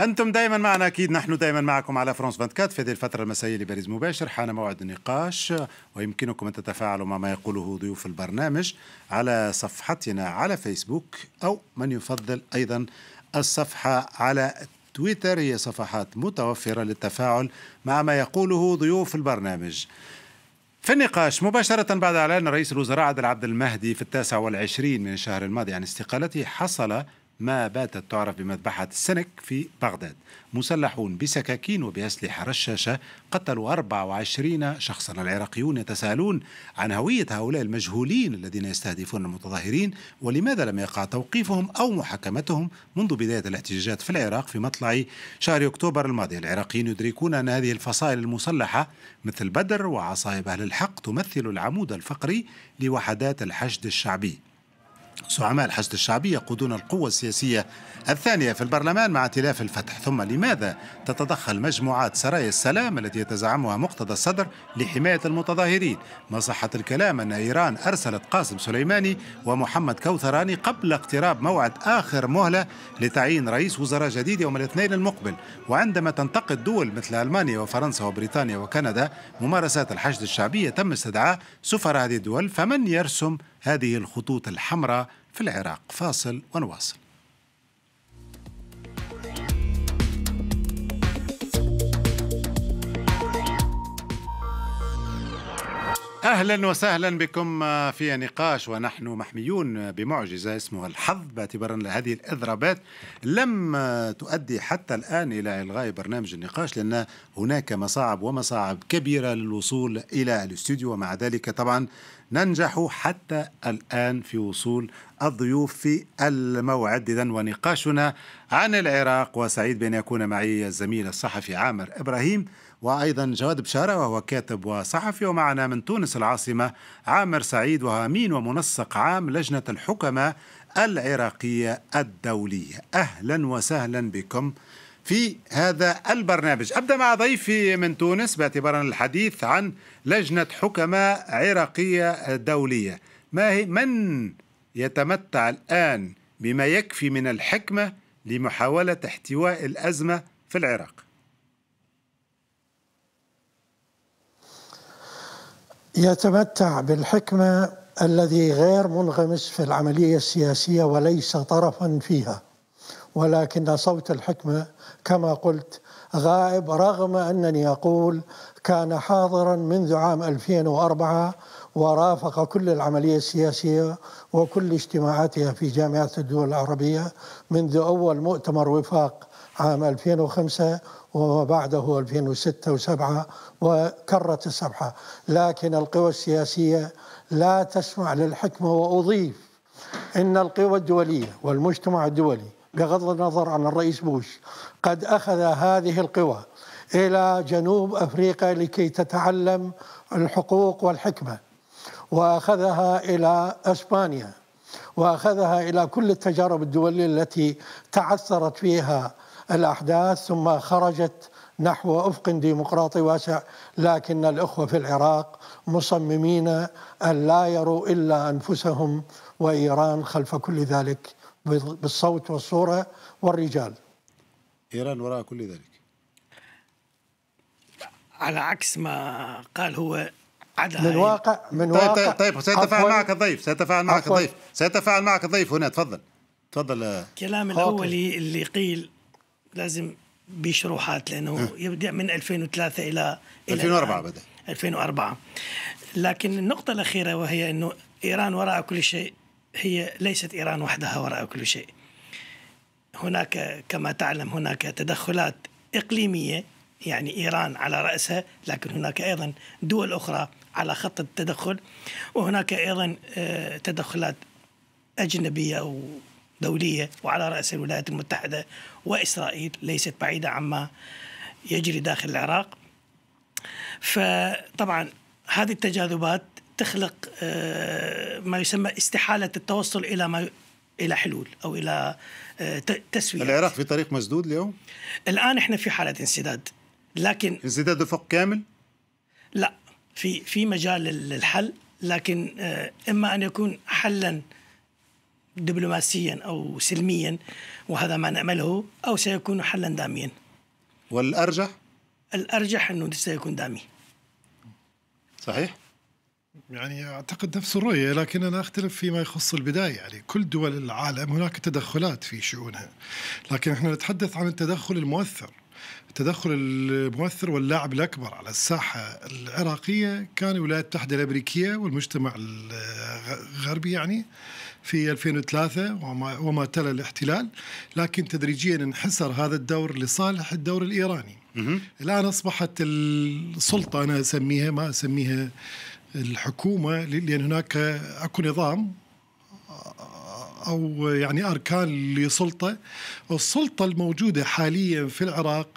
أنتم دائما معنا أكيد نحن دائما معكم على فرانس 24 في هذه الفترة المسائية لبريز مباشر حان موعد النقاش ويمكنكم أن تتفاعلوا مع ما يقوله ضيوف البرنامج على صفحتنا على فيسبوك أو من يفضل أيضا الصفحة على تويتر هي صفحات متوفرة للتفاعل مع ما يقوله ضيوف البرنامج في النقاش مباشرة بعد إعلان رئيس الوزراء عبد المهدي في التاسع والعشرين من الشهر الماضي عن استقالته حصل ما باتت تعرف بمذبحة السنك في بغداد مسلحون بسكاكين وبأسلحة رشاشة قتلوا 24 شخصا العراقيون يتساءلون عن هوية هؤلاء المجهولين الذين يستهدفون المتظاهرين ولماذا لم يقع توقيفهم أو محاكمتهم منذ بداية الاحتجاجات في العراق في مطلع شهر أكتوبر الماضي العراقيين يدركون أن هذه الفصائل المسلحة مثل بدر وعصائب أهل الحق تمثل العمود الفقري لوحدات الحشد الشعبي زعماء الحشد الشعبي يقودون القوة السياسية الثانية في البرلمان مع ائتلاف الفتح ثم لماذا تتدخل مجموعات سرايا السلام التي يتزعمها مقتدى الصدر لحماية المتظاهرين ما صحة الكلام أن إيران أرسلت قاسم سليماني ومحمد كوثراني قبل اقتراب موعد آخر مهلة لتعيين رئيس وزراء جديد يوم الاثنين المقبل وعندما تنتقد دول مثل ألمانيا وفرنسا وبريطانيا وكندا ممارسات الحشد الشعبي تم استدعاء سفراء هذه الدول فمن يرسم هذه الخطوط الحمراء في العراق فاصل ونواصل اهلا وسهلا بكم آه، في نقاش ونحن محميون بمعجزه اسمها الحظ باعتبارا هذه الاضرابات لم آه، تؤدي حتى الان الى الغاء برنامج النقاش لان هناك مصاعب ومصاعب كبيره للوصول الى الاستوديو ومع ذلك طبعا ننجح حتى الان في وصول الضيوف في الموعد اذا ونقاشنا عن العراق وسعيد بان يكون معي الزميل الصحفي عامر ابراهيم وأيضا جواد بشارة وهو كاتب وصحفي ومعنا من تونس العاصمة عامر سعيد وهو أمين ومنسق عام لجنة الحكماء العراقية الدولية أهلا وسهلا بكم في هذا البرنامج أبدأ مع ضيفي من تونس باعتبار الحديث عن لجنة حكماء عراقية دولية ما هي من يتمتع الآن بما يكفي من الحكمة لمحاولة احتواء الأزمة في العراق يتمتع بالحكمة الذي غير منغمس في العملية السياسية وليس طرفا فيها ولكن صوت الحكمة كما قلت غائب رغم أنني أقول كان حاضرا منذ عام 2004 ورافق كل العملية السياسية وكل اجتماعاتها في جامعة الدول العربية منذ أول مؤتمر وفاق عام 2005 وما بعده 2006 و7 وكرت السبحة لكن القوى السياسية لا تسمع للحكمة وأضيف إن القوى الدولية والمجتمع الدولي بغض النظر عن الرئيس بوش قد أخذ هذه القوى إلى جنوب أفريقيا لكي تتعلم الحقوق والحكمة وأخذها إلى أسبانيا وأخذها إلى كل التجارب الدولية التي تعثرت فيها الأحداث ثم خرجت نحو أفق ديمقراطي واسع لكن الأخوة في العراق مصممين أن لا يروا إلا أنفسهم وإيران خلف كل ذلك بالصوت والصورة والرجال إيران وراء كل ذلك على عكس ما قال هو عدا من واقع من طيب واقع طيب, طيب سيتفاعل معك الضيف سيتفاعل معك الضيف سيتفاعل معك الضيف هنا تفضل تفضل الكلام آه. الاولي اللي قيل لازم بشروحات لانه أه. يبدا من 2003 الى 2004 بدا 2004 لكن النقطه الاخيره وهي انه ايران وراء كل شيء هي ليست ايران وحدها وراء كل شيء هناك كما تعلم هناك تدخلات اقليميه يعني ايران على راسها لكن هناك ايضا دول اخرى على خط التدخل وهناك ايضا آه، تدخلات اجنبيه دولية وعلى رأس الولايات المتحدة وإسرائيل ليست بعيدة عما يجري داخل العراق فطبعا هذه التجاذبات تخلق آه، ما يسمى استحالة التوصل إلى ما إلى حلول أو إلى آه، تسوية العراق في طريق مسدود اليوم؟ الآن إحنا في حالة انسداد لكن انسداد أفق كامل؟ لا في في مجال للحل لكن آه، إما أن يكون حلا دبلوماسيا أو سلميا وهذا ما نعمله أو سيكون حلا داميا والأرجح؟ الأرجح أنه سيكون دامي صحيح؟ يعني اعتقد نفس الرؤيه لكن انا اختلف فيما يخص البدايه يعني كل دول العالم هناك تدخلات في شؤونها لكن احنا نتحدث عن التدخل المؤثر التدخل المؤثر واللاعب الاكبر على الساحه العراقيه كان الولايات المتحده الامريكيه والمجتمع الغربي يعني في 2003 وما, وما تلا الاحتلال لكن تدريجيا انحسر هذا الدور لصالح الدور الإيراني الآن أصبحت السلطة أنا أسميها ما أسميها الحكومة لأن هناك أكو نظام او يعني اركان لسلطه السلطه الموجوده حاليا في العراق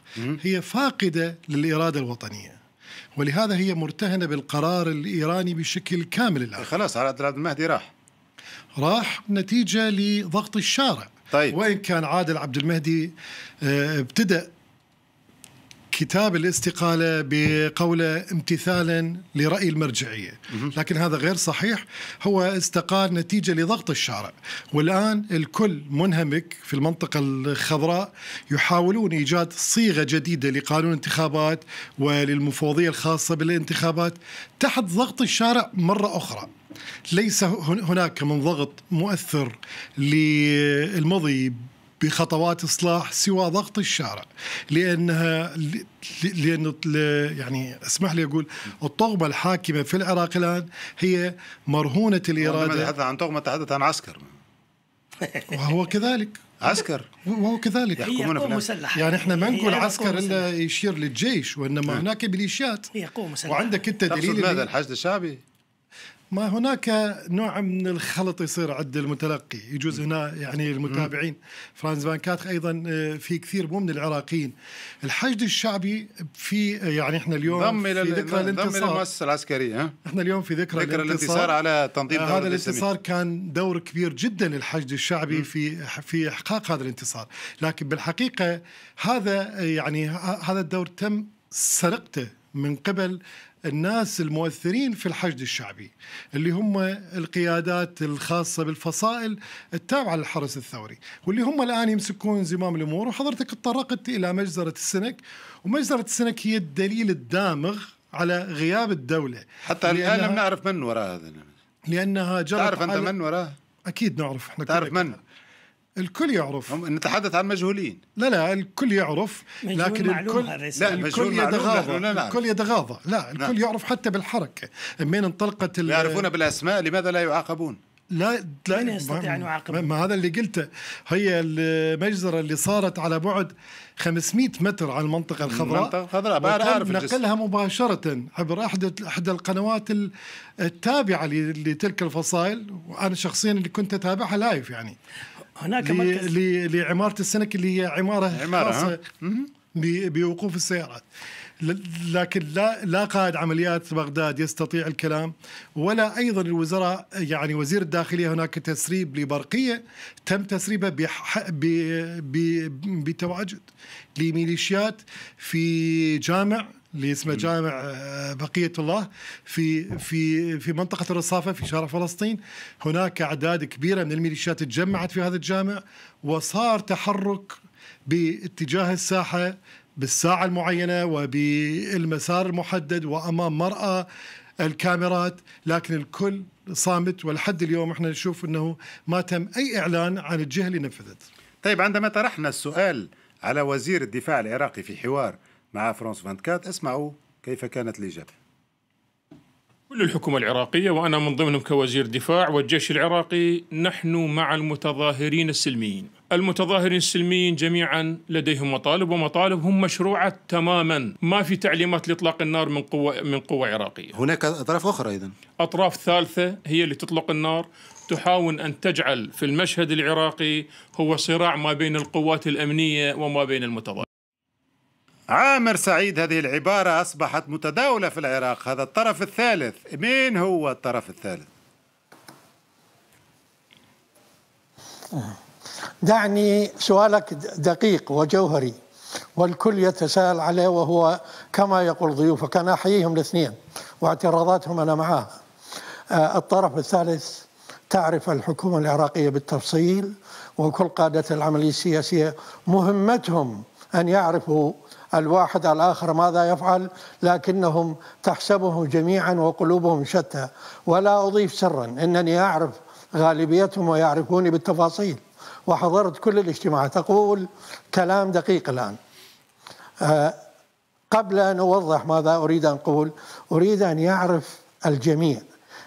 هي فاقده للاراده الوطنيه ولهذا هي مرتهنه بالقرار الايراني بشكل كامل الان خلاص على عبد المهدي راح راح نتيجة لضغط الشارع طيب. وإن كان عادل عبد المهدي آه، ابتدأ كتاب الاستقالة بقوله امتثالا لرأي المرجعية لكن هذا غير صحيح هو استقال نتيجة لضغط الشارع والآن الكل منهمك في المنطقة الخضراء يحاولون إيجاد صيغة جديدة لقانون الانتخابات وللمفوضية الخاصة بالانتخابات تحت ضغط الشارع مرة أخرى ليس هناك من ضغط مؤثر للمضي بخطوات اصلاح سوى ضغط الشارع لانها لان يعني اسمح لي اقول الطغمه الحاكمه في العراق الان هي مرهونه الاراده نتحدث عن طغمه نتحدث عن عسكر وهو كذلك عسكر وهو كذلك يحكمون في مسلحة. يعني احنا ما نقول عسكر الا يشير للجيش وانما نعم. هناك ميليشيات هي مسلحه وعندك انت دليل ماذا الحشد الشعبي ما هناك نوع من الخلط يصير عند المتلقي يجوز هنا يعني المتابعين فرانز فان كاتخ ايضا آه، في كثير مو من العراقيين الحشد الشعبي في آه، يعني احنا اليوم ضم في ذكرى الانتصار المؤسسه العسكريه احنا اليوم في ذكرى, ذكرى الانتصار, الانتصار على تنظيم آه، هذا الانتصار كان دور كبير جدا للحشد الشعبي م. في في احقاق هذا الانتصار لكن بالحقيقه هذا يعني هذا الدور تم سرقته من قبل الناس المؤثرين في الحشد الشعبي اللي هم القيادات الخاصة بالفصائل التابعة للحرس الثوري واللي هم الآن يمسكون زمام الأمور وحضرتك تطرقت إلى مجزرة السنك ومجزرة السنك هي الدليل الدامغ على غياب الدولة حتى الآن لم نعرف من وراء هذا لأنها جرت تعرف أنت من وراء؟ أكيد نعرف احنا تعرف من؟ الكل يعرف هم نتحدث عن مجهولين لا لا الكل يعرف لكن الكل لا الكل يتغاضى الكل يتغاضى لا نعم. الكل نعم. يعرف حتى بالحركه من انطلقت يعرفون بالاسماء لماذا لا يعاقبون لا لا من يستطيع ان يعاقب ما هذا اللي قلته هي المجزره اللي صارت على بعد 500 متر على المنطقه الخضراء المنطقه الخضراء بعرف نقلها مباشره عبر احدى احدى القنوات التابعه لتلك الفصائل وانا شخصيا اللي كنت اتابعها لايف يعني هناك مركز لعماره السنك اللي هي عماره, عمارة خاصه بوقوف السيارات لكن لا لا قائد عمليات بغداد يستطيع الكلام ولا ايضا الوزراء يعني وزير الداخليه هناك تسريب لبرقيه تم تسريبه بتواجد لميليشيات في جامع اللي اسمه جامع آه، بقية الله في في في منطقة الرصافة في شارع فلسطين هناك أعداد كبيرة من الميليشيات تجمعت في هذا الجامع وصار تحرك باتجاه الساحة بالساعة المعينة وبالمسار المحدد وأمام مرأة الكاميرات لكن الكل صامت ولحد اليوم احنا نشوف انه ما تم اي اعلان عن الجهه اللي نفذت. طيب عندما طرحنا السؤال على وزير الدفاع العراقي في حوار مع فرانس 24 اسمعوا كيف كانت الإجابة كل الحكومة العراقية وأنا من ضمنهم كوزير دفاع والجيش العراقي نحن مع المتظاهرين السلميين المتظاهرين السلميين جميعا لديهم مطالب ومطالبهم مشروعة تماما ما في تعليمات لإطلاق النار من قوة من قوة عراقية هناك أطراف أخرى أيضا أطراف ثالثة هي اللي تطلق النار تحاول أن تجعل في المشهد العراقي هو صراع ما بين القوات الأمنية وما بين المتظاهرين عامر سعيد هذه العبارة أصبحت متداولة في العراق هذا الطرف الثالث مين هو الطرف الثالث؟ دعني سؤالك دقيق وجوهري والكل يتساءل عليه وهو كما يقول ضيوفك أنا أحييهم الاثنين واعتراضاتهم أنا معها آه، الطرف الثالث تعرف الحكومة العراقية بالتفصيل وكل قادة العملية السياسية مهمتهم أن يعرفوا الواحد على الآخر ماذا يفعل لكنهم تحسبهم جميعا وقلوبهم شتى ولا أضيف سرا إنني أعرف غالبيتهم ويعرفوني بالتفاصيل وحضرت كل الاجتماعات تقول كلام دقيق الآن آه، قبل أن أوضح ماذا أريد أن أقول أريد أن يعرف الجميع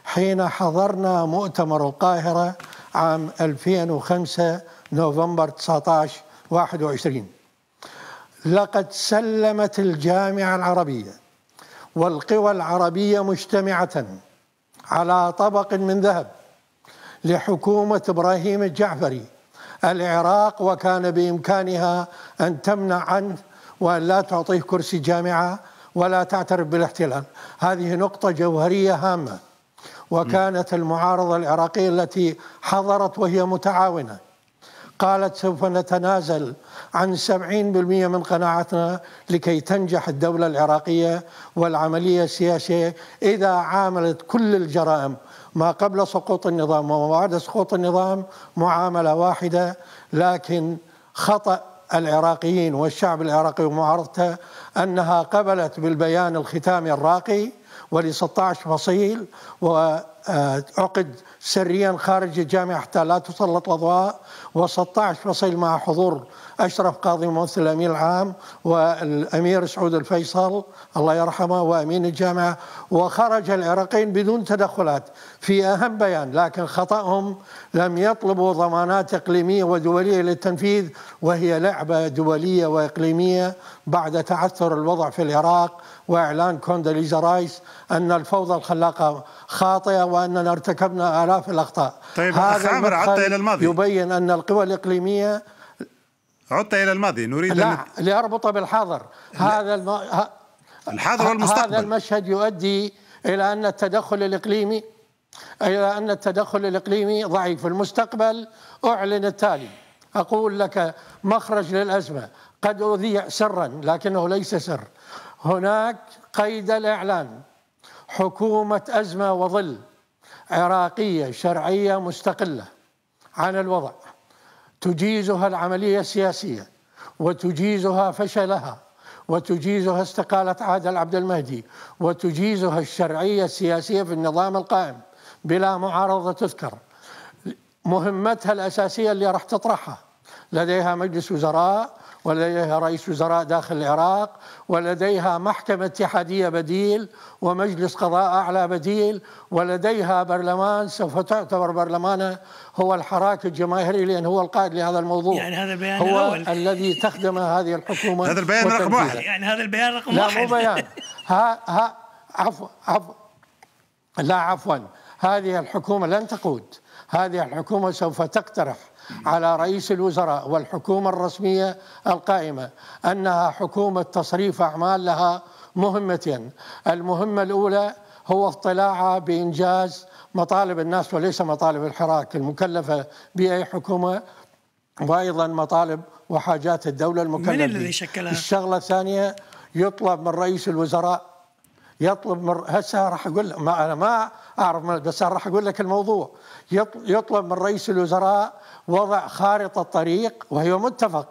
حين حضرنا مؤتمر القاهرة عام 2005 نوفمبر 19 21 لقد سلمت الجامعة العربية والقوى العربية مجتمعة على طبق من ذهب لحكومة إبراهيم الجعفري العراق وكان بإمكانها أن تمنع عنه وأن لا تعطيه كرسي جامعة ولا تعترف بالاحتلال هذه نقطة جوهرية هامة وكانت المعارضة العراقية التي حضرت وهي متعاونة قالت سوف نتنازل عن 70% من قناعتنا لكي تنجح الدولة العراقية والعملية السياسية إذا عاملت كل الجرائم ما قبل سقوط النظام وما بعد سقوط النظام معاملة واحدة لكن خطأ العراقيين والشعب العراقي ومعارضته أنها قبلت بالبيان الختامي الراقي ول 16 فصيل و آه، عقد سريا خارج الجامعة حتى لا تسلط الأضواء و16 فصيل مع حضور أشرف قاضي ممثل الأمين العام والأمير سعود الفيصل الله يرحمه وأمين الجامعة وخرج العراقيين بدون تدخلات في أهم بيان لكن خطأهم لم يطلبوا ضمانات إقليمية ودولية للتنفيذ وهي لعبة دولية وإقليمية بعد تعثر الوضع في العراق وإعلان كوندليزا رايس أن الفوضى الخلاقة خاطئه واننا ارتكبنا الاف الاخطاء طيب هذا عدت الى الماضي يبين ان القوى الاقليميه عدت الى الماضي نريد لا أن... لاربطه بالحاضر هذا الم... الحاضر والمستقبل هذا المشهد يؤدي الى ان التدخل الاقليمي الى ان التدخل الاقليمي ضعيف المستقبل اعلن التالي اقول لك مخرج للازمه قد اذيع سرا لكنه ليس سر هناك قيد الاعلان حكومة أزمة وظل عراقية شرعية مستقلة عن الوضع تجيزها العملية السياسية وتجيزها فشلها وتجيزها استقالة عادل عبد المهدي وتجيزها الشرعية السياسية في النظام القائم بلا معارضة تذكر مهمتها الأساسية اللي راح تطرحها لديها مجلس وزراء ولديها رئيس وزراء داخل العراق ولديها محكمة اتحادية بديل ومجلس قضاء أعلى بديل ولديها برلمان سوف تعتبر برلمانه هو الحراك الجماهيري لأن هو القائد لهذا الموضوع يعني هذا البيان هو الأول. الذي تخدم هذه الحكومة هذا البيان رقم واحد يعني هذا البيان رقم لا واحد لا مو بيان ها ها عفوا عفوا لا عفوا هذه الحكومة لن تقود هذه الحكومة سوف تقترح على رئيس الوزراء والحكومة الرسمية القائمة أنها حكومة تصريف أعمال لها مهمتين المهمة الأولى هو اطلاعها بإنجاز مطالب الناس وليس مطالب الحراك المكلفة بأي حكومة وأيضا مطالب وحاجات الدولة المكلفة من الذي شكلها؟ الشغلة الثانية يطلب من رئيس الوزراء يطلب من هسه راح اقول ما انا ما اعرف بس راح اقول لك الموضوع يطلب من رئيس الوزراء وضع خارطه طريق وهي متفق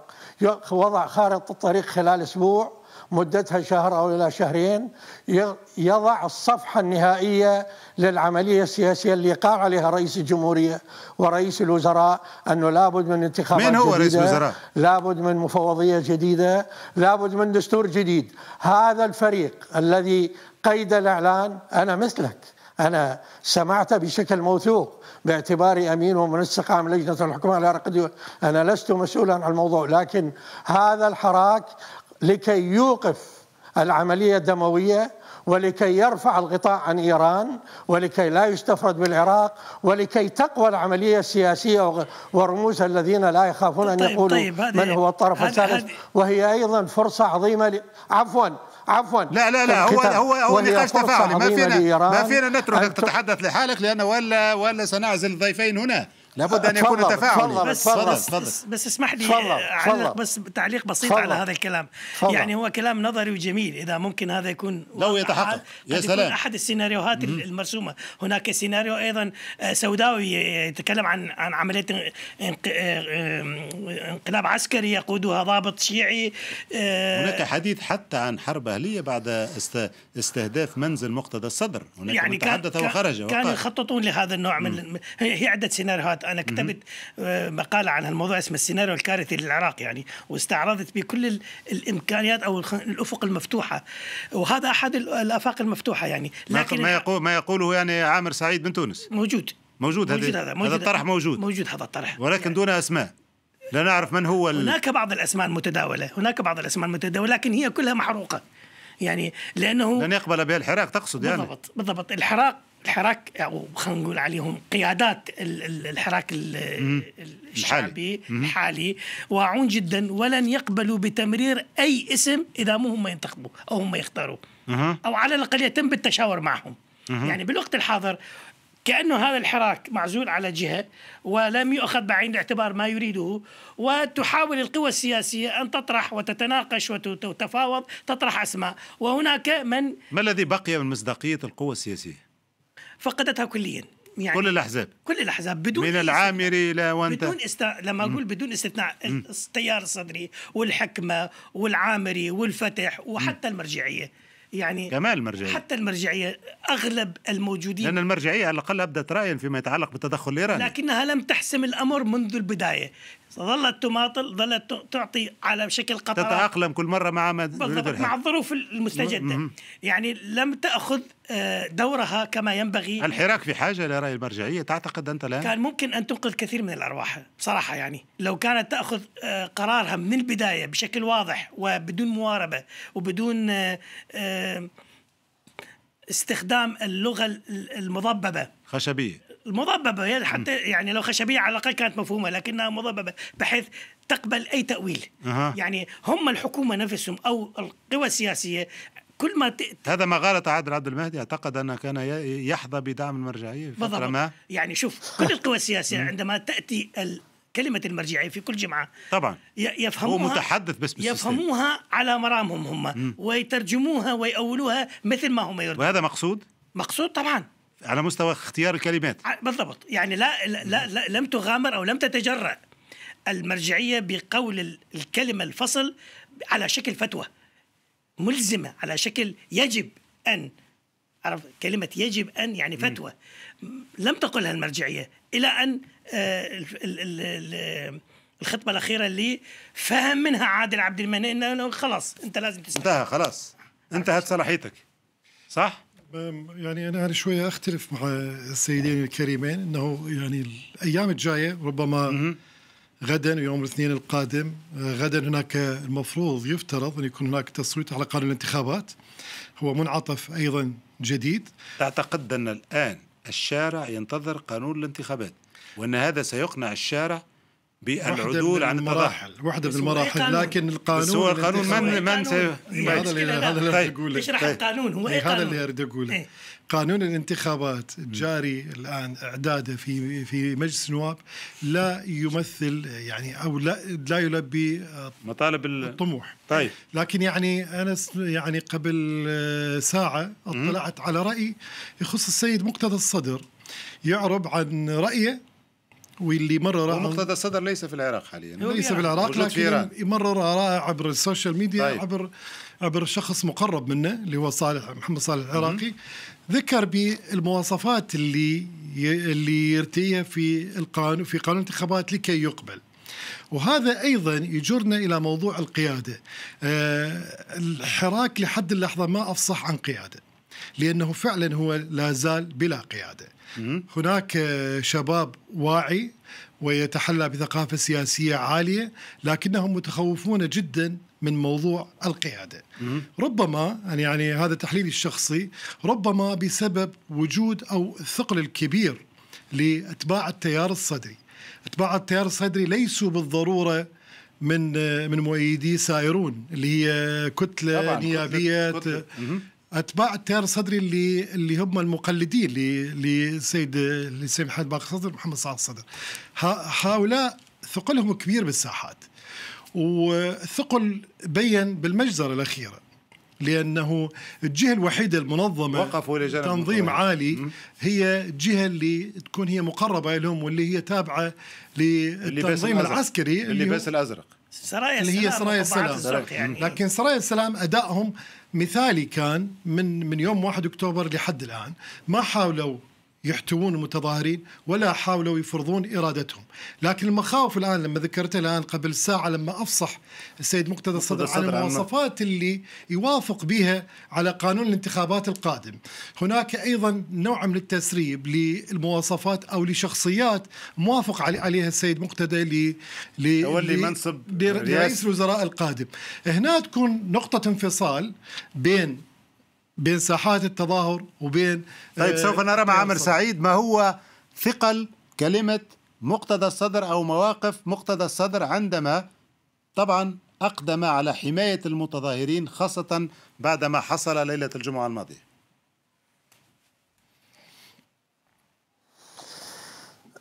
وضع خارطه طريق خلال اسبوع مدتها شهر او الى شهرين يضع الصفحه النهائيه للعمليه السياسيه اللي قام عليها رئيس الجمهوريه ورئيس الوزراء انه لابد من انتخابات من هو رئيس الوزراء؟ لابد من مفوضيه جديده، لابد من دستور جديد، هذا الفريق الذي قيد الإعلان أنا مثلك أنا سمعت بشكل موثوق باعتباري أمين ومنسق عام لجنة الحكومة العراقيه أنا لست مسؤولا عن الموضوع لكن هذا الحراك لكي يوقف العملية الدموية ولكي يرفع الغطاء عن ايران ولكي لا يستفرد بالعراق ولكي تقوى العمليه السياسيه ورموز الذين لا يخافون طيب ان يقولوا طيب من هو الطرف الثالث وهي ايضا فرصه عظيمه عفوا عفوا لا لا لا هو هو هو نقاش تفاعلي ما فينا ما فينا نتركك تتحدث لحالك لانه ولا ولا سنعزل الضيفين هنا لابد ان يكون تفاعلي بس, بس, بس, بس اسمح لي اعلق بس تعليق بسيط على هذا الكلام فضل. يعني هو كلام نظري وجميل اذا ممكن هذا يكون لو يتحقق يا سلام احد السيناريوهات مم. المرسومه هناك سيناريو ايضا آه، سوداوي يتكلم عن عن عمليه آه، انقلاب عسكري يقودها ضابط شيعي آه، هناك حديث حتى عن حرب اهليه بعد استهداف منزل مقتدى الصدر هناك يعني تحدث وخرج كانوا يخططون لهذا النوع من هي عده سيناريوهات العراق انا كتبت آه، مقاله عن هالموضوع اسمه السيناريو الكارثي للعراق يعني واستعرضت بكل الامكانيات او الافق المفتوحه وهذا احد الافاق المفتوحه يعني لكن ما يقول ما يقوله يعني عامر سعيد من تونس موجود موجود, موجود هذا موجود هذا الطرح موجود موجود هذا الطرح ولكن يعني دون اسماء لا نعرف من هو هناك بعض الاسماء المتداوله هناك بعض الاسماء المتداوله لكن هي كلها محروقه يعني لانه لن يقبل بها الحراك تقصد يعني بالضبط بالضبط الحراك الحراك او خلينا نقول عليهم قيادات الحراك الشعبي الحالي واعون جدا ولن يقبلوا بتمرير اي اسم اذا مو هم ينتخبوا او هم يختاروا او على الاقل يتم بالتشاور معهم يعني بالوقت الحاضر كانه هذا الحراك معزول على جهه ولم يؤخذ بعين الاعتبار ما يريده وتحاول القوى السياسيه ان تطرح وتتناقش وتتفاوض تطرح اسماء وهناك من ما الذي بقي من مصداقيه القوى السياسيه؟ فقدتها كليا يعني كل الاحزاب كل الاحزاب بدون من العامري الى وانت بدون است... لما اقول بدون استثناء التيار الصدري والحكمه والعامري والفتح وحتى م. المرجعيه يعني كمان المرجعية حتى المرجعية أغلب الموجودين لأن المرجعية على الأقل أبدت رأيا فيما يتعلق بالتدخل الإيراني لكنها لم تحسم الأمر منذ البداية ظلت تماطل ظلت تعطي على شكل قطرات تتأقلم كل مرة مع ما مع الظروف المستجدة م- م- يعني لم تأخذ آه، دورها كما ينبغي الحراك في حاجة لرأي المرجعية تعتقد أنت لا كان ممكن أن تنقذ كثير من الأرواح بصراحة يعني لو كانت تأخذ آه، قرارها من البداية بشكل واضح وبدون مواربة وبدون آه، استخدام اللغة المضببة خشبية المضببة يعني حتى يعني لو خشبية على الأقل كانت مفهومة لكنها مضببة بحيث تقبل أي تأويل أه. يعني هم الحكومة نفسهم أو القوى السياسية كل ما ت... هذا ما غالط عادل عبد المهدي اعتقد انه كان يحظى بدعم المرجعيه في فتره ما يعني شوف كل القوى السياسيه عندما تاتي ال... كلمة المرجعية في كل جمعة طبعا يفهموها هو متحدث بس بالسيستم. يفهموها على مرامهم هم م. ويترجموها ويأولوها مثل ما هم يريدون وهذا مقصود؟ مقصود طبعا على مستوى اختيار الكلمات بالضبط يعني لا, لا, لا لم تغامر او لم تتجرأ المرجعيه بقول الكلمه الفصل على شكل فتوى ملزمه على شكل يجب ان عرف كلمه يجب ان يعني فتوى لم تقلها المرجعيه الى ان آه، الخطبه الاخيره اللي فهم منها عادل عبد المنان انه خلاص انت لازم تسمع انتهى خلاص انتهت صلاحيتك صح؟ يعني انا يعني شوي اختلف مع السيدين الكريمين انه يعني الايام الجايه ربما غدا ويوم الاثنين القادم آه، غدا هناك المفروض يفترض ان يكون هناك تصويت على قانون الانتخابات هو منعطف ايضا جديد تعتقد ان الان الشارع ينتظر قانون الانتخابات وان هذا سيقنع الشارع بالعدول عن المراحل واحده من المراحل لكن القانون بس هو القانون من من هذا اللي هذا اللي اقوله اشرح القانون هو ايه هذا اللي اريد طيب. اقوله طيب. إيه، إيه. قانون الانتخابات الجاري الان اعداده في في مجلس النواب لا يمثل يعني او لا لا يلبي مطالب الطموح طيب لكن يعني انا يعني قبل آه، ساعه اطلعت على راي يخص السيد مقتدى الصدر يعرب عن رايه واللي مرر مقتدى الصدر ليس في العراق حاليا ليس في العراق لكن مرر آراءه عبر السوشيال ميديا طيب. عبر عبر شخص مقرب منه اللي هو صالح محمد صالح العراقي ذكر بالمواصفات اللي اللي يرتيها في القانون في قانون الانتخابات لكي يقبل وهذا ايضا يجرنا الى موضوع القياده أه الحراك لحد اللحظه ما افصح عن قياده لانه فعلا هو لا زال بلا قياده. هناك شباب واعي ويتحلى بثقافه سياسيه عاليه لكنهم متخوفون جدا من موضوع القياده. ربما يعني-, يعني هذا تحليلي الشخصي ربما بسبب وجود او الثقل الكبير لاتباع التيار الصدري. اتباع التيار الصدري ليسوا بالضروره من من مؤيدي سائرون اللي هي كتله نيابيه كتلة. اتباع التيار الصدري اللي اللي هم المقلدين لسيد السيد محمد باقر الصدر محمد صالح الصدر هؤلاء ثقلهم كبير بالساحات وثقل بين بالمجزرة الأخيرة لأنه الجهة الوحيدة المنظمة وقفوا تنظيم مطلع. عالي هي الجهة اللي تكون هي مقربة لهم واللي هي تابعة للتنظيم العسكري اللي, اللي بس الأزرق سرايا السلام اللي هي سرايا السلام, سرايا السلام. يعني. لكن سرايا السلام أدائهم مثالي كان من من يوم 1 اكتوبر لحد الان ما حاولوا يحتوون المتظاهرين ولا حاولوا يفرضون إرادتهم لكن المخاوف الآن لما ذكرتها الآن قبل ساعة لما أفصح السيد مقتدى الصدر عن المواصفات اللي يوافق بها على قانون الانتخابات القادم هناك أيضا نوع من التسريب للمواصفات أو لشخصيات موافق عليها السيد مقتدى لتولي منصب لرئيس الوزراء القادم هنا تكون نقطة انفصال بين بين ساحات التظاهر وبين طيب آه، سوف نرى مع عمر سعيد ما هو ثقل كلمة مقتدى الصدر أو مواقف مقتدى الصدر عندما طبعا أقدم على حماية المتظاهرين خاصة بعد ما حصل ليلة الجمعة الماضية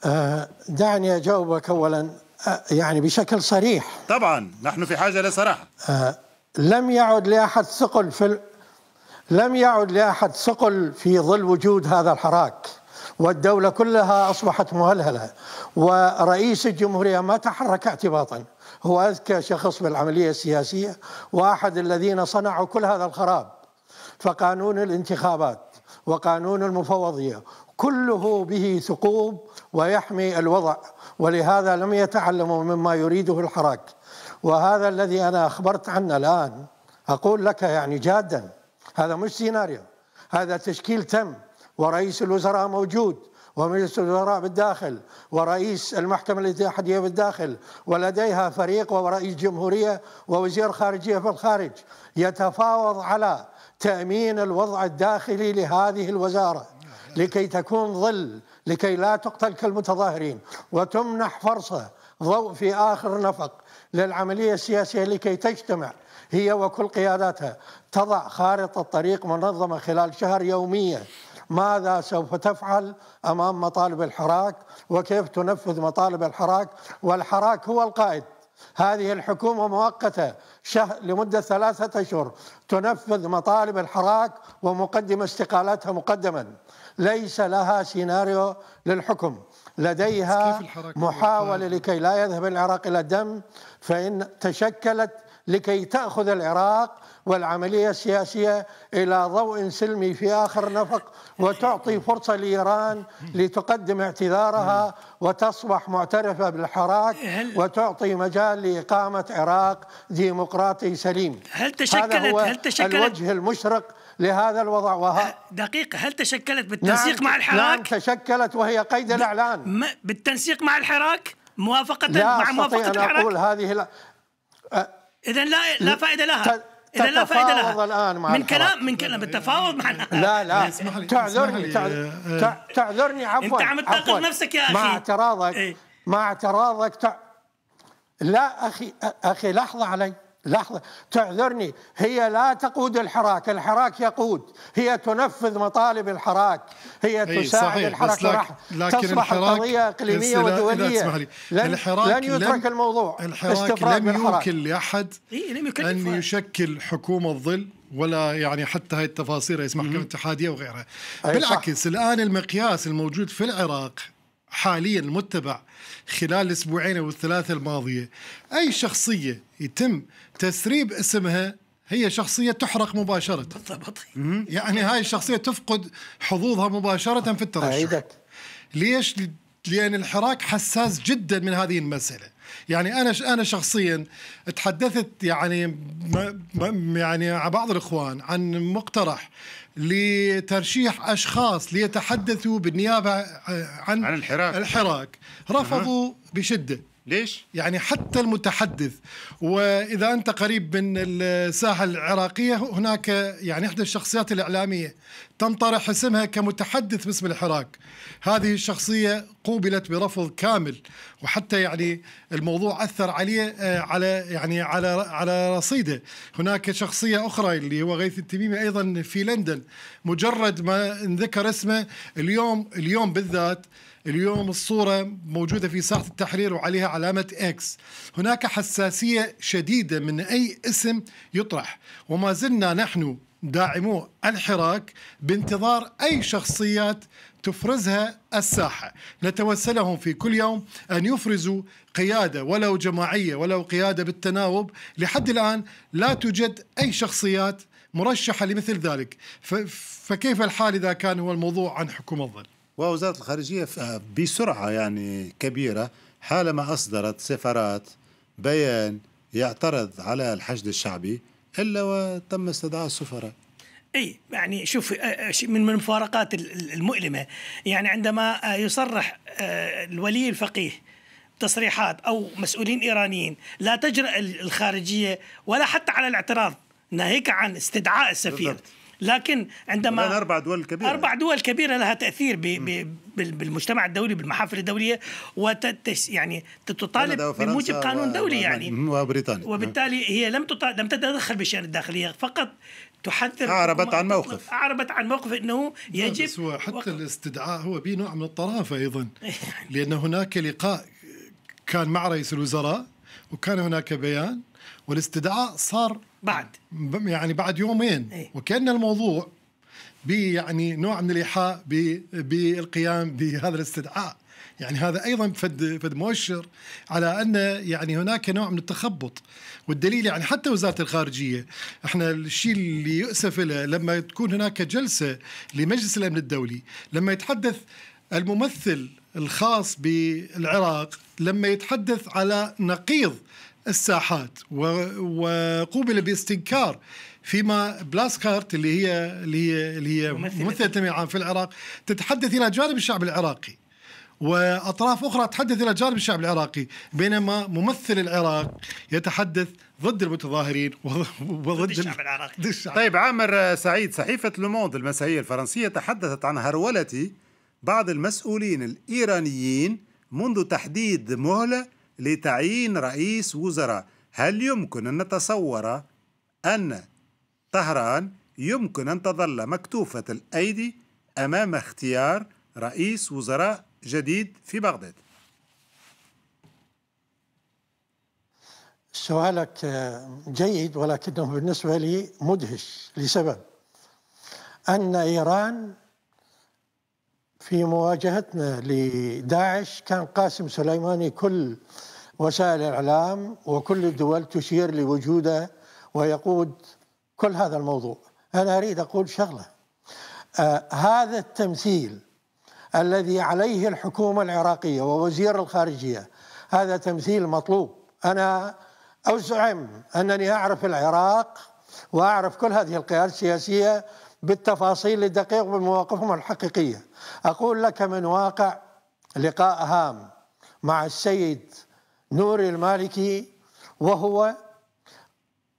آه، دعني أجاوبك أولا آه، يعني بشكل صريح طبعا نحن في حاجة لصراحة لم يعد لأحد ثقل في لم يعد لاحد ثقل في ظل وجود هذا الحراك والدولة كلها أصبحت مهلهلة ورئيس الجمهورية ما تحرك اعتباطا هو أذكى شخص بالعملية السياسية وأحد الذين صنعوا كل هذا الخراب فقانون الانتخابات وقانون المفوضية كله به ثقوب ويحمي الوضع ولهذا لم يتعلموا مما يريده الحراك وهذا الذي أنا أخبرت عنه الآن أقول لك يعني جاداً هذا مش سيناريو هذا تشكيل تم ورئيس الوزراء موجود ومجلس الوزراء بالداخل ورئيس المحكمة الاتحادية بالداخل ولديها فريق ورئيس جمهورية ووزير خارجية في الخارج يتفاوض على تأمين الوضع الداخلي لهذه الوزارة لكي تكون ظل لكي لا تقتل كالمتظاهرين وتمنح فرصة ضوء في آخر نفق للعملية السياسية لكي تجتمع هي وكل قياداتها تضع خارطة طريق منظمة خلال شهر يوميا ماذا سوف تفعل أمام مطالب الحراك وكيف تنفذ مطالب الحراك والحراك هو القائد هذه الحكومة مؤقتة شهر لمدة ثلاثة أشهر تنفذ مطالب الحراك ومقدمة استقالتها مقدما ليس لها سيناريو للحكم لديها محاولة لكي لا يذهب العراق إلى الدم فإن تشكلت لكي تأخذ العراق والعملية السياسية إلى ضوء سلمي في آخر نفق وتعطي فرصة لإيران لتقدم اعتذارها وتصبح معترفة بالحراك وتعطي مجال لإقامة عراق ديمقراطي سليم هل تشكلت هذا هو هل تشكلت الوجه المشرق لهذا الوضع وه... أه، دقيقة هل تشكلت نعم، بالتنسيق نعم مع الحراك؟ نعم تشكلت وهي قيد الإعلان م... بالتنسيق مع الحراك؟ موافقة مع موافقة الحراك؟ لا أستطيع أقول هذه لا أه، إذا لا لا فائدة لها ت... اذا لا فائده لها الان مع من كلام من كلام التفاوض مع لا لا اسمح لي تعذرني آه، تعذرني عفوا انت عم تناقض نفسك يا اخي مع اعتراضك ايه؟ مع اعتراضك تع... لا اخي اخي لحظه علي لحظة تعذرني هي لا تقود الحراك الحراك يقود هي تنفذ مطالب الحراك هي تساعد صحيح. الحراك لكن, لكن تصبح الحراك قضية إقليمية ودولية لن, لن يترك لم الموضوع الحراك لم يمكن لأحد أن يشكل حكومة ظل ولا يعني حتى هاي التفاصيل رئيس محكمة اتحادية وغيرها بالعكس الآن المقياس الموجود في العراق حاليا المتبع خلال الاسبوعين او الثلاثه الماضيه اي شخصيه يتم تسريب اسمها هي شخصية تحرق مباشرة بالضبط يعني هاي الشخصية تفقد حظوظها مباشرة في الترشح أعيدك ليش؟ لأن الحراك حساس جدا من هذه المسألة يعني انا انا شخصيا تحدثت يعني يعني مع بعض الاخوان عن مقترح لترشيح اشخاص ليتحدثوا بالنيابه عن, عن الحراك الحراك رفضوا أه. بشده ليش؟ يعني حتى المتحدث واذا انت قريب من الساحه العراقيه هناك يعني احدى الشخصيات الاعلاميه تنطرح اسمها كمتحدث باسم الحراك. هذه الشخصيه قوبلت برفض كامل وحتى يعني الموضوع اثر عليه آه، على يعني على على رصيده. هناك شخصيه اخرى اللي هو غيث التميمي ايضا في لندن مجرد ما انذكر اسمه اليوم اليوم بالذات اليوم الصورة موجودة في ساحة التحرير وعليها علامة إكس هناك حساسية شديدة من أي اسم يطرح وما زلنا نحن داعمو الحراك بانتظار أي شخصيات تفرزها الساحة نتوسلهم في كل يوم أن يفرزوا قيادة ولو جماعية ولو قيادة بالتناوب لحد الآن لا توجد أي شخصيات مرشحة لمثل ذلك فكيف الحال إذا كان هو الموضوع عن حكومة الظل ووزارة الخارجية بسرعة يعني كبيرة حالما أصدرت سفارات بيان يعترض على الحشد الشعبي إلا وتم استدعاء السفراء اي يعني شوف من المفارقات المؤلمه يعني عندما يصرح آه، الولي الفقيه تصريحات او مسؤولين ايرانيين لا تجرأ الخارجيه ولا حتى على الاعتراض ناهيك عن استدعاء السفير بالضبط. لكن عندما أربع دول كبيرة أربع دول كبيرة لها تأثير بـ بـ بالمجتمع الدولي بالمحافل الدولية وتتش يعني تطالب بموجب قانون دولي يعني وبريطانيا وبالتالي هي لم لم تتدخل بالشأن الداخليه فقط تحذر أعربت عن موقف أعربت عن موقف أنه يجب بس هو حتى و... الاستدعاء هو به نوع من الطرافة أيضا يعني. لأن هناك لقاء كان مع رئيس الوزراء وكان هناك بيان والاستدعاء صار بعد يعني بعد يومين ايه؟ وكان الموضوع يعني نوع من الايحاء بالقيام بهذا الاستدعاء يعني هذا ايضا فد فد مؤشر على ان يعني هناك نوع من التخبط والدليل يعني حتى وزاره الخارجيه احنا الشيء اللي يؤسف له لما تكون هناك جلسه لمجلس الامن الدولي لما يتحدث الممثل الخاص بالعراق لما يتحدث على نقيض الساحات وقوبل باستنكار فيما بلاسكارت اللي هي اللي هي اللي هي ممثله التنميه في العراق تتحدث الى جانب الشعب العراقي واطراف اخرى تحدث الى جانب الشعب العراقي بينما ممثل العراق يتحدث ضد المتظاهرين وضد الشعب العراقي الشعب. طيب عامر سعيد صحيفه لوموند المسيحيه الفرنسيه تحدثت عن هروله بعض المسؤولين الايرانيين منذ تحديد مهله لتعيين رئيس وزراء هل يمكن أن نتصور أن طهران يمكن أن تظل مكتوفة الأيدي أمام اختيار رئيس وزراء جديد في بغداد سؤالك جيد ولكنه بالنسبة لي مدهش لسبب أن إيران في مواجهتنا لداعش كان قاسم سليماني كل وسائل الإعلام وكل الدول تشير لوجوده ويقود كل هذا الموضوع أنا أريد أقول شغلة آه هذا التمثيل الذي عليه الحكومة العراقية ووزير الخارجية هذا تمثيل مطلوب أنا أزعم أنني أعرف العراق وأعرف كل هذه القيادة السياسية بالتفاصيل الدقيقة وبمواقفهم الحقيقية أقول لك من واقع لقاء هام مع السيد نور المالكي وهو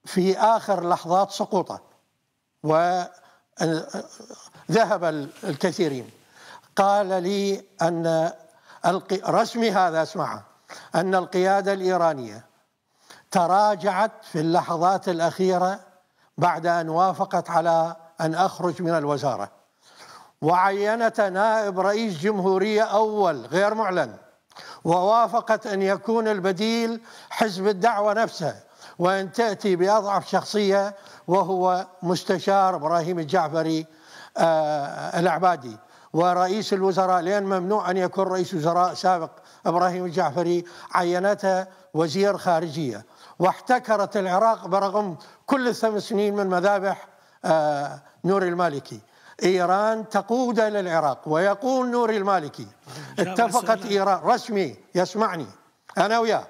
في آخر لحظات سقوطه وذهب الكثيرين قال لي أن رسمي هذا اسمعه أن القيادة الإيرانية تراجعت في اللحظات الأخيرة بعد أن وافقت على أن أخرج من الوزارة وعينت نائب رئيس جمهورية أول غير معلن ووافقت أن يكون البديل حزب الدعوة نفسه وأن تأتي بأضعف شخصية وهو مستشار إبراهيم الجعفري آه، العبادي ورئيس الوزراء لأن ممنوع أن يكون رئيس وزراء سابق إبراهيم الجعفري عينته وزير خارجية واحتكرت العراق برغم كل الثمان سنين من مذابح آه، نور المالكي إيران تقود إلى العراق ويقول نوري المالكي اتفقت إيران رسمي يسمعني أنا وياه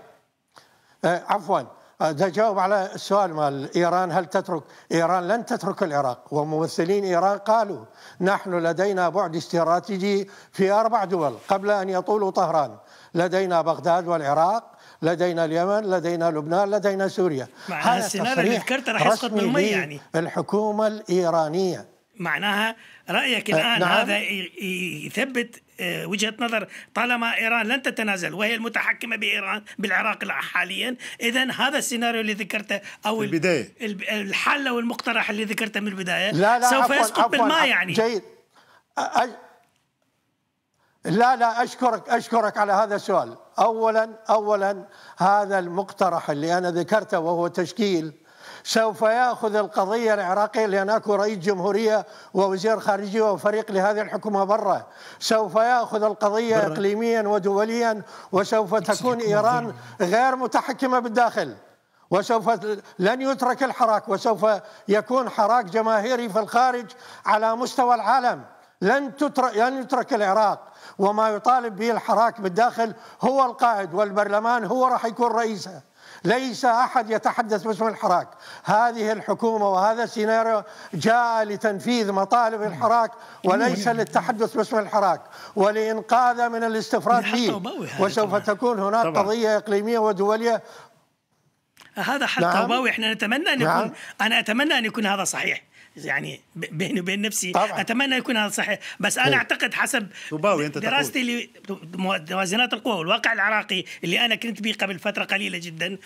آه عفوا آه، تجاوب على السؤال مال إيران هل تترك إيران لن تترك العراق وممثلين إيران قالوا نحن لدينا بعد استراتيجي في أربع دول قبل أن يطولوا طهران لدينا بغداد والعراق لدينا اليمن لدينا لبنان لدينا سوريا مع هذا السيناريو اللي ذكرته راح يسقط بالمي يعني الحكومة الإيرانية معناها رايك آه، الان نعم. هذا يثبت آه، وجهه نظر طالما ايران لن تتنازل وهي المتحكمه بايران بالعراق حاليا اذا هذا السيناريو اللي ذكرته او البدايه الحل او المقترح اللي ذكرته من البدايه لا لا سوف عفواً يسقط عفواً بالماء عفواً يعني جيد أج... لا لا اشكرك اشكرك على هذا السؤال اولا اولا هذا المقترح اللي انا ذكرته وهو تشكيل سوف ياخذ القضيه العراقيه لان اكو رئيس جمهوريه ووزير خارجيه وفريق لهذه الحكومه برا سوف ياخذ القضيه برا. اقليميا ودوليا وسوف تكون ايران غير متحكمه بالداخل وسوف لن يترك الحراك وسوف يكون حراك جماهيري في الخارج على مستوى العالم لن تترك لن يترك العراق وما يطالب به الحراك بالداخل هو القائد والبرلمان هو راح يكون رئيسه ليس أحد يتحدث باسم الحراك هذه الحكومة وهذا السيناريو جاء لتنفيذ مطالب الحراك وليس للتحدث باسم الحراك ولإنقاذه من الاستفراد فيه وسوف تكون هناك طبعا. قضية إقليمية ودولية هذا حتى نعم. احنا نتمنى أن يكون نعم. أنا أتمنى أن يكون هذا صحيح يعني بيني وبين نفسي طبعا. اتمنى يكون هذا صحيح بس انا هي. طيب. اعتقد حسب تباوي انت دراستي لموازنات القوى والواقع العراقي اللي انا كنت به قبل فتره قليله جدا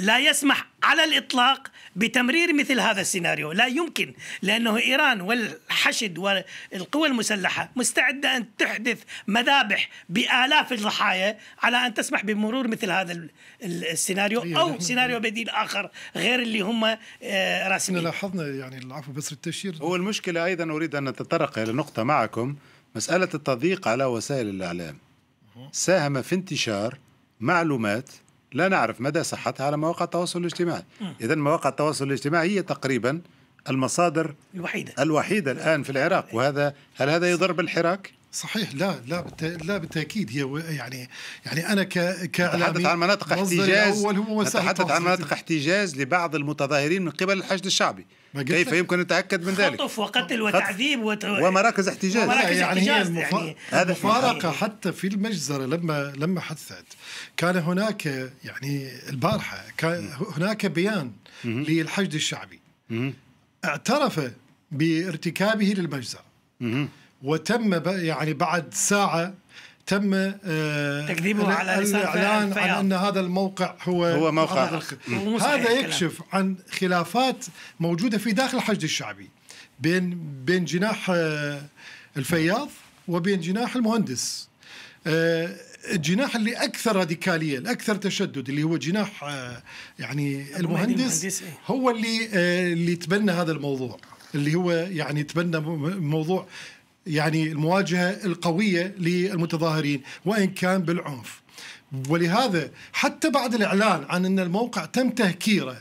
لا يسمح على الاطلاق بتمرير مثل هذا السيناريو لا يمكن لانه ايران والحشد والقوى المسلحه مستعده ان تحدث مذابح بالاف الضحايا على ان تسمح بمرور مثل هذا السيناريو أيوة. او سيناريو بديل اخر غير اللي هم آه، راسمين لاحظنا يعني العفو بس مصر التشير هو المشكلة أيضا أريد أن أتطرق إلى نقطة معكم مسألة التضييق على وسائل الإعلام ساهم في انتشار معلومات لا نعرف مدى صحتها على مواقع التواصل الاجتماعي إذا مواقع التواصل الاجتماعي هي تقريبا المصادر الوحيدة الوحيدة الآن في العراق إيه. وهذا هل هذا يضر بالحراك؟ صحيح لا لا لا بالتاكيد هي يعني يعني انا ك كاعلامي عن مناطق احتجاز نتحدث عن مناطق احتجاز لبعض المتظاهرين من قبل الحشد الشعبي كيف يمكن نتاكد من ذلك خطف وقتل وتعذيب وت... ومراكز احتجاز ومراكز يعني, احتجاز هي يعني هذا مفارقة حتى في المجزرة لما لما حثت كان هناك يعني البارحة كان هناك بيان للحشد الشعبي اعترف بارتكابه للمجزرة وتم يعني بعد ساعة تم آه، تكذيبه على الاعلان عن ان هذا الموقع هو هو موقع هذا يكشف عن خلافات موجوده في داخل الحشد الشعبي بين بين جناح آه، الفياض وبين جناح المهندس آه، الجناح اللي اكثر راديكاليه الاكثر تشدد اللي هو جناح يعني المهندس إيه. هو اللي اللي تبنى هذا الموضوع اللي هو يعني تبنى موضوع يعني المواجهه القويه للمتظاهرين وان كان بالعنف ولهذا حتى بعد الاعلان عن ان الموقع تم تهكيره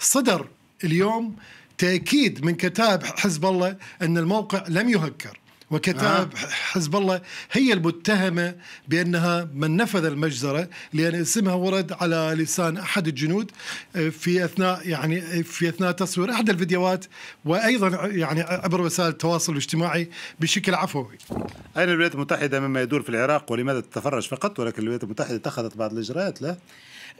صدر اليوم تاكيد من كتائب حزب الله ان الموقع لم يهكر وكتائب نعم. حزب الله هي المتهمة بأنها من نفذ المجزرة لأن اسمها ورد على لسان أحد الجنود آه، في أثناء يعني آه، في أثناء تصوير أحد الفيديوهات وأيضا يعني عبر وسائل التواصل الاجتماعي بشكل عفوي أين الولايات المتحدة مما يدور في العراق ولماذا تتفرج فقط ولكن الولايات المتحدة اتخذت بعض الإجراءات لا؟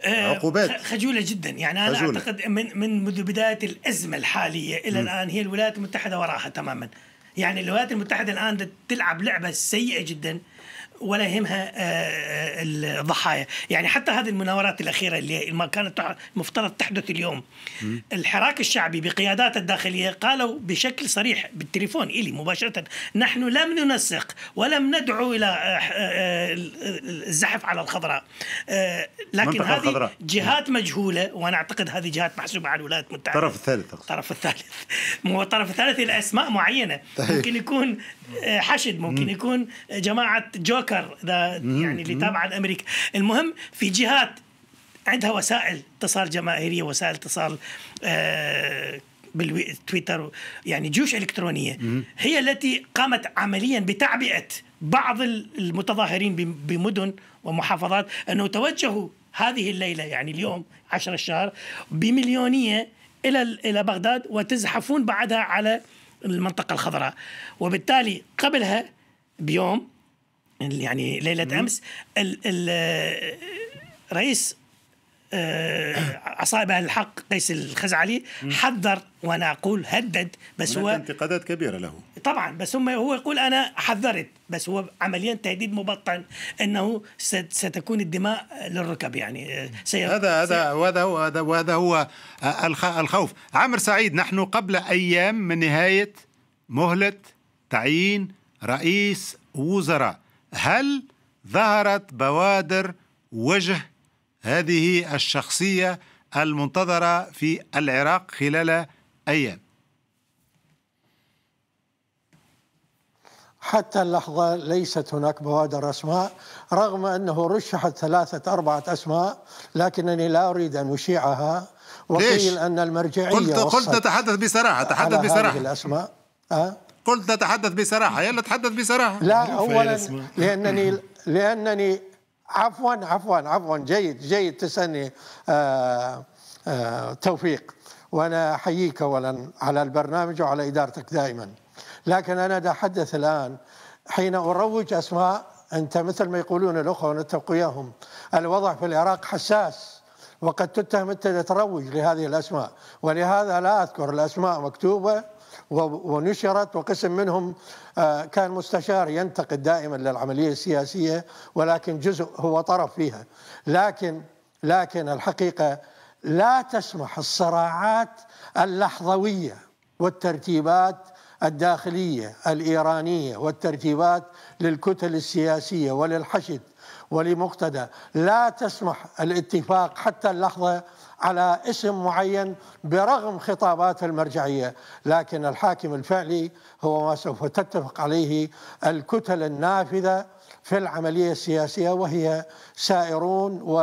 آه، عقوبات خجولة جدا يعني أنا خجولة. أعتقد من من منذ بداية الأزمة الحالية إلى م. الآن هي الولايات المتحدة وراها تماما يعني الولايات المتحده الان تلعب لعبه سيئه جدا ولا يهمها آه، آه، الضحايا يعني حتى هذه المناورات الأخيرة اللي ما كانت مفترض تحدث اليوم الحراك الشعبي بقيادات الداخلية قالوا بشكل صريح بالتليفون إلي مباشرة نحن لم ننسق ولم ندعو إلى آه، الزحف على الخضراء لكن هذه الخضراء. جهات مجهولة وأنا أعتقد هذه جهات محسوبة على الولايات المتحدة الطرف الثالث الطرف الثالث هو الطرف الثالث الأسماء أسماء معينة طيب. ممكن يكون حشد ممكن يكون جماعة جوكر هاكر اذا يعني اللي تابع عن امريكا المهم في جهات عندها وسائل اتصال جماهيريه وسائل اتصال آه بالتويتر يعني جيوش الكترونيه هي التي قامت عمليا بتعبئه بعض المتظاهرين بمدن ومحافظات انه توجهوا هذه الليله يعني اليوم 10 الشهر بمليونيه الى الى بغداد وتزحفون بعدها على المنطقه الخضراء وبالتالي قبلها بيوم يعني ليله امس ال ال رئيس آه، عصائب الحق قيس الخزعلي حذر وانا اقول هدد بس هو انتقادات كبيره له طبعا بس هم هو يقول انا حذرت بس هو عمليا تهديد مبطن انه ستكون الدماء للركب يعني آه، سي... هذا سي... هذا وهذا هو هذا وهذا هو آه، الخوف عمر سعيد نحن قبل ايام من نهايه مهله تعيين رئيس وزراء هل ظهرت بوادر وجه هذه الشخصيه المنتظره في العراق خلال ايام حتى اللحظة ليست هناك بوادر أسماء رغم أنه رشحت ثلاثة أربعة أسماء لكنني لا أريد أن أشيعها وقيل أن المرجعية قلت, قلت تحدث بصراحة تحدث بصراحة الأسماء أه؟ قلت نتحدث بصراحة يلا تحدث بصراحة لا أولا لأنني لأنني عفوا عفوا عفوا جيد جيد تسألني آه، آه، توفيق وأنا أحييك أولا على البرنامج وعلى إدارتك دائما لكن أنا أتحدث الآن حين أروج أسماء أنت مثل ما يقولون الأخوة ونتفق وياهم الوضع في العراق حساس وقد تتهم أنت تروج لهذه الأسماء ولهذا لا أذكر الأسماء مكتوبة ونشرت وقسم منهم آه، كان مستشار ينتقد دائما للعملية السياسية ولكن جزء هو طرف فيها لكن لكن الحقيقة لا تسمح الصراعات اللحظوية والترتيبات الداخلية الإيرانية والترتيبات للكتل السياسية وللحشد ولمقتدى لا تسمح الاتفاق حتى اللحظة على اسم معين برغم خطابات المرجعيه، لكن الحاكم الفعلي هو ما سوف تتفق عليه الكتل النافذه في العمليه السياسيه وهي سائرون و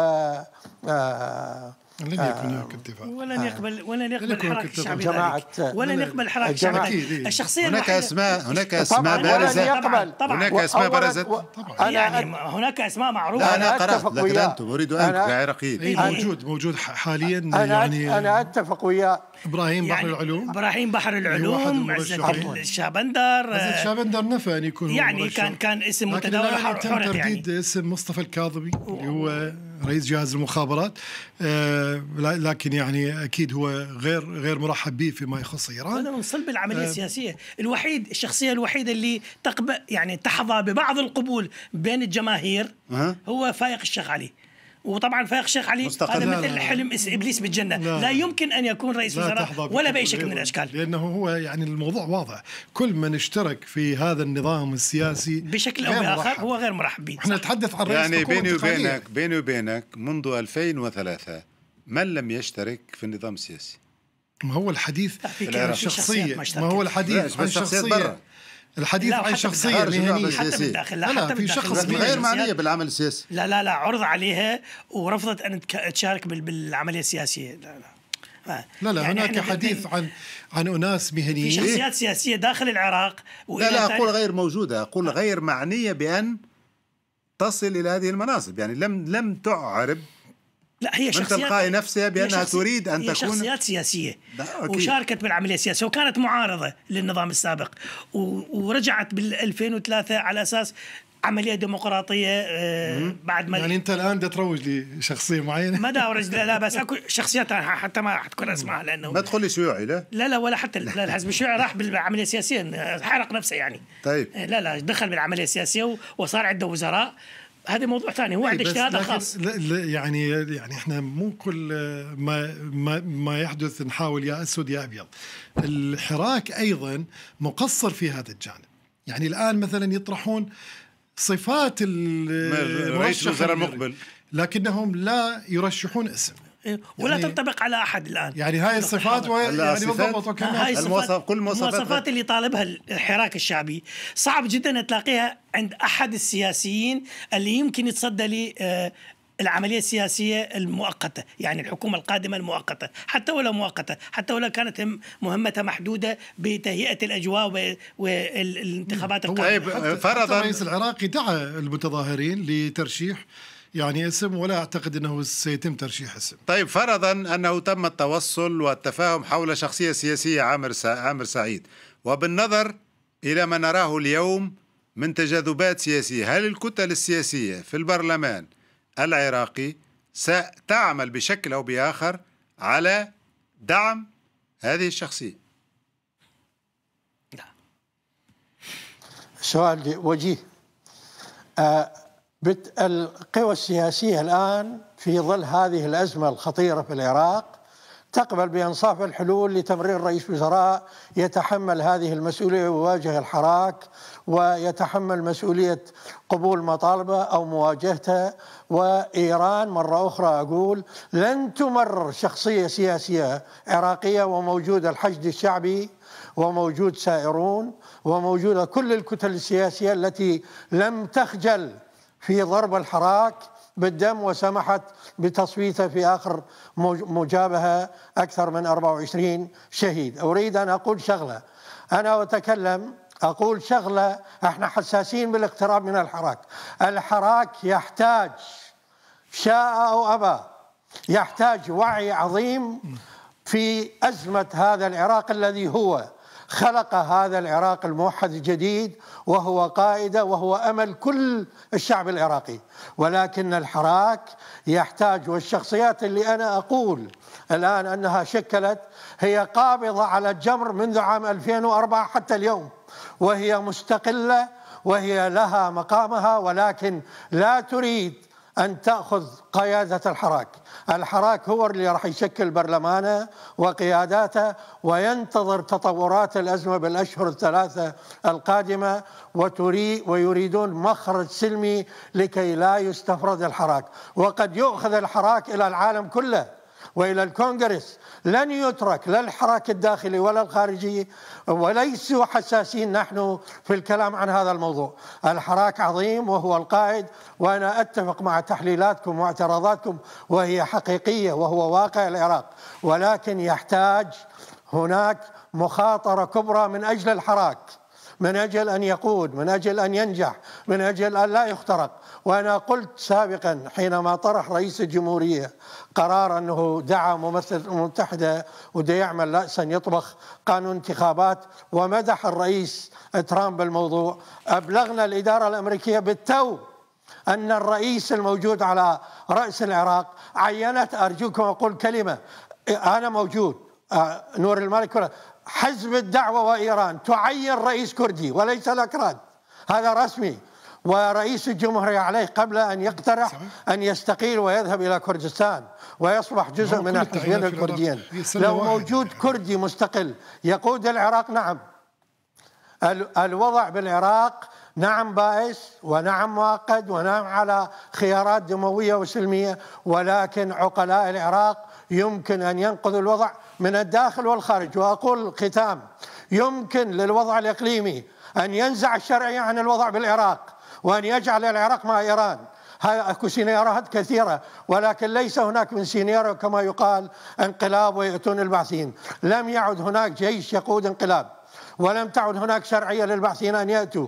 آه لن يكون آه، هناك اتفاق ولن آه. يقبل ولن يقبل الحراك الشعبي جماعة آه، ولن يقبل الحراك الشعبي الشخصية هناك اسماء هناك اسماء بارزة طبعا يعني هناك اسماء بارزة طبعا يعني هناك اسماء معروفة انا قرات لكن انتم اريد ان كعراقيين إيه، موجود موجود حاليا يعني انا اتفق وياه ابراهيم يعني بحر العلوم ابراهيم بحر أيوة، العلوم عزت الشابندر عزت شابندر نفى ان يكون يعني مرشح. كان كان اسم متداول حر تم يعني. ترديد يعني. اسم مصطفى الكاظمي اللي هو رئيس جهاز المخابرات آه لكن يعني اكيد هو غير غير مرحب به فيما يخص ايران هذا من صلب العمليه آه السياسيه الوحيد الشخصيه الوحيده اللي تقبل يعني تحظى ببعض القبول بين الجماهير أه. هو فايق الشيخ علي وطبعا فاخ شيخ علي هذا مثل حلم ابليس بالجنه لا, لا يمكن ان يكون رئيس وزراء ولا باي شكل من الاشكال لانه هو يعني الموضوع واضح كل من اشترك في هذا النظام السياسي بشكل او باخر هو غير مرحب به احنا نتحدث عن رئيس يعني بيني وبينك بيني وبينك منذ 2003 من لم يشترك في النظام السياسي ما هو الحديث الشخصية ما, ما هو الحديث عن شخصية برا الحديث عن شخصيه مهنيه حتى بالداخل لا, لا حتى في بالداخل. شخص غير معنيه بالعمل السياسي لا لا لا عرض عليها ورفضت ان تشارك بالعمليه السياسيه لا لا لا لا يعني هناك حديث عن عن اناس مهنيين في شخصيات سياسيه داخل العراق لا لا اقول غير موجوده اقول آه. غير معنيه بان تصل الى هذه المناصب يعني لم لم تعرب لا هي شخصيات من تلقائي نفسها بانها تريد ان هي تكون شخصيات سياسيه وشاركت بالعمليه السياسيه وكانت معارضه للنظام السابق ورجعت بال 2003 على اساس عمليه ديمقراطيه آه، بعد ما يعني انت الان بدك تروج لشخصيه معينه ما دورج لا لا بس اكو شخصيات حتى ما راح تكون اسمها لانه ما تقول لي شيوعي لا لا لا ولا حتى لا الحزب الشيوعي راح بالعمليه السياسيه حرق نفسه يعني طيب لا لا دخل بالعمليه السياسيه وصار عنده وزراء هذا موضوع ثاني هو إيه، عنده اجتهاد خاص لا لا يعني يعني احنا مو كل ما ما ما يحدث نحاول يا اسود يا ابيض الحراك ايضا مقصر في هذا الجانب يعني الان مثلا يطرحون صفات رئيس الوزراء المقبل لكنهم لا يرشحون اسم ولا يعني تنطبق على احد الان يعني هاي الصفات و... يعني بالضبط هاي الصفات كل المواصفات المواصفات اللي طالبها الحراك الشعبي صعب جدا تلاقيها عند احد السياسيين اللي يمكن يتصدى لي آه، العملية السياسية المؤقتة يعني الحكومة القادمة المؤقتة حتى ولو مؤقتة حتى ولو كانت مهمتها محدودة بتهيئة الأجواء والانتخابات القادمة طيب فرضا الرئيس العراقي دعا المتظاهرين لترشيح يعني اسم ولا أعتقد أنه سيتم ترشيح اسم طيب فرضا أنه تم التوصل والتفاهم حول شخصية سياسية عامر, سع... عامر سعيد وبالنظر إلى ما نراه اليوم من تجاذبات سياسية هل الكتل السياسية في البرلمان العراقي ستعمل بشكل أو بآخر على دعم هذه الشخصية سؤال وجيه آه، القوى السياسية الآن في ظل هذه الأزمة الخطيرة في العراق تقبل بإنصاف الحلول لتمرير رئيس وزراء يتحمل هذه المسؤولية ويواجه الحراك ويتحمل مسؤولية قبول مطالبة أو مواجهتها وإيران مرة أخرى أقول لن تمرر شخصية سياسية عراقية وموجود الحشد الشعبي وموجود سائرون وموجودة كل الكتل السياسية التي لم تخجل في ضرب الحراك بالدم وسمحت بتصويته في آخر مجابهة أكثر من 24 شهيد أريد أن أقول شغلة أنا أتكلم أقول شغلة احنا حساسين بالاقتراب من الحراك الحراك يحتاج شاء أو أبى يحتاج وعي عظيم في أزمة هذا العراق الذي هو خلق هذا العراق الموحد الجديد وهو قائده وهو امل كل الشعب العراقي ولكن الحراك يحتاج والشخصيات اللي انا اقول الان انها شكلت هي قابضه على الجمر منذ عام 2004 حتى اليوم وهي مستقله وهي لها مقامها ولكن لا تريد أن تأخذ قيادة الحراك الحراك هو اللي راح يشكل برلمانه وقياداته وينتظر تطورات الأزمة بالأشهر الثلاثة القادمة وتري ويريدون مخرج سلمي لكي لا يستفرد الحراك وقد يؤخذ الحراك إلى العالم كله والى الكونغرس لن يترك لا الحراك الداخلي ولا الخارجي وليسوا حساسين نحن في الكلام عن هذا الموضوع، الحراك عظيم وهو القائد وانا اتفق مع تحليلاتكم واعتراضاتكم وهي حقيقيه وهو واقع العراق، ولكن يحتاج هناك مخاطره كبرى من اجل الحراك. من اجل ان يقود، من اجل ان ينجح، من اجل ان لا يخترق، وأنا قلت سابقا حينما طرح رئيس الجمهورية قرار أنه دعا ممثل الأمم المتحدة وده يعمل لأسا يطبخ قانون انتخابات ومدح الرئيس ترامب الموضوع أبلغنا الإدارة الأمريكية بالتو أن الرئيس الموجود على رأس العراق عينت أرجوكم أقول كلمة أنا موجود آه، نور الملك حزب الدعوة وإيران تعين رئيس كردي وليس الأكراد هذا رسمي ورئيس الجمهورية عليه قبل أن يقترح أن يستقيل ويذهب إلى كردستان ويصبح جزء من الحزبين الكرديين لو موجود كردي مستقل يقود العراق نعم الوضع بالعراق نعم بائس ونعم معقد ونعم على خيارات دموية وسلمية ولكن عقلاء العراق يمكن أن ينقذوا الوضع من الداخل والخارج وأقول ختام يمكن للوضع الإقليمي أن ينزع الشرعية عن الوضع بالعراق وأن يجعل العراق مع إيران اكو سيناريوهات كثيره ولكن ليس هناك من سيناريو كما يقال انقلاب وياتون البعثين لم يعد هناك جيش يقود انقلاب ولم تعد هناك شرعيه للبعثين ان ياتوا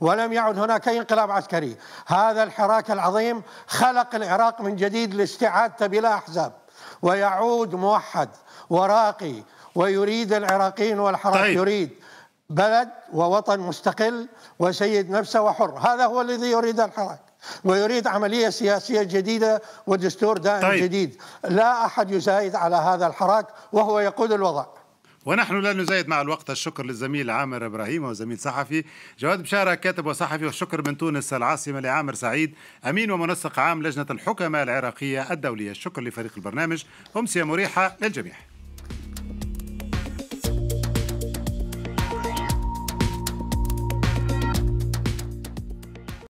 ولم يعد هناك اي انقلاب عسكري، هذا الحراك العظيم خلق العراق من جديد لاستعادته بلا احزاب ويعود موحد وراقي ويريد العراقيين والحراك طيب. يريد بلد ووطن مستقل وسيد نفسه وحر هذا هو الذي يريد الحراك ويريد عملية سياسية جديدة ودستور دائم طيب. جديد لا أحد يزايد على هذا الحراك وهو يقود الوضع ونحن لا نزايد مع الوقت الشكر للزميل عامر ابراهيم وزميل صحفي جواد بشاره كاتب وصحفي والشكر من تونس العاصمه لعامر سعيد امين ومنسق عام لجنه الحكماء العراقيه الدوليه الشكر لفريق البرنامج امسيه مريحه للجميع